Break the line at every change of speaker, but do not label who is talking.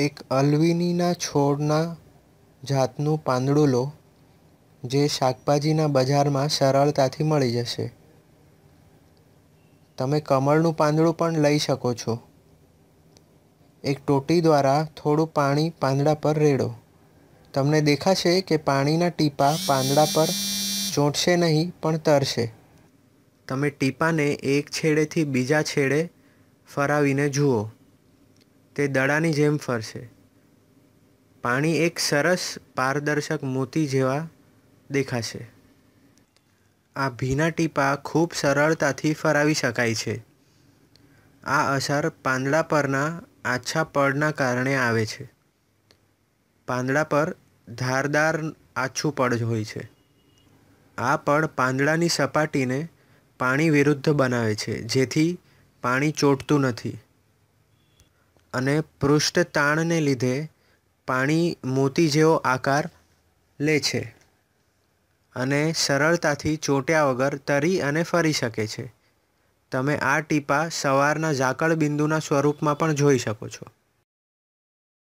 એક અલવિનીના છોડના જાતનું પાંદડું લો જે શાકભાજીના બજારમાં સરળતાથી
મળી જશે તમે કમળનું પાંદડું પણ લઈ શકો છો એક ટોટી દ્વારા થોડું પાણી પાંદડા પર રેડો તમને દેખાશે કે પાણીના ટીપા પાંદડા પર ચોંટશે નહીં પણ તરશે તમે ટીપાને એક છેડેથી બીજા છેડે ફરાવીને જુઓ તે દડાની જેમ ફરશે પાણી એક સરસ પારદર્શક મોતી જેવા દેખાશે આ ભીના ટીપા ખૂબ સરળતાથી ફરાવી શકાય છે આ અસર પાંદડા પરના આછા પડના કારણે આવે છે પાંદડા પર ધારદાર આછું પડ હોય છે આ પડ પાંદડાની સપાટીને પાણી વિરુદ્ધ બનાવે છે જેથી પાણી ચોંટતું નથી અને પૃષ્ઠ તાણને લીધે પાણી મોતી જેવો આકાર લે છે અને સરળતાથી ચોંટ્યા વગર તરી અને ફરી શકે છે તમે આ ટીપાં સવારના ઝાકળ બિંદુના સ્વરૂપમાં પણ જોઈ શકો છો